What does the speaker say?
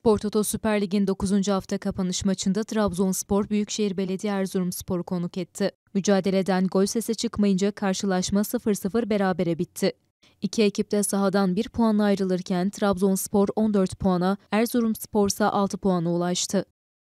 Spor Toto Süper Lig'in 9. hafta kapanış maçında Trabzonspor Büyükşehir Belediye Erzurumspor'u konuk etti. Mücadeleden gol sesi çıkmayınca karşılaşma 0-0 berabere bitti. İki ekip de sahadan 1 puanla ayrılırken Trabzonspor 14 puana, Erzurumspor ise 6 puana ulaştı.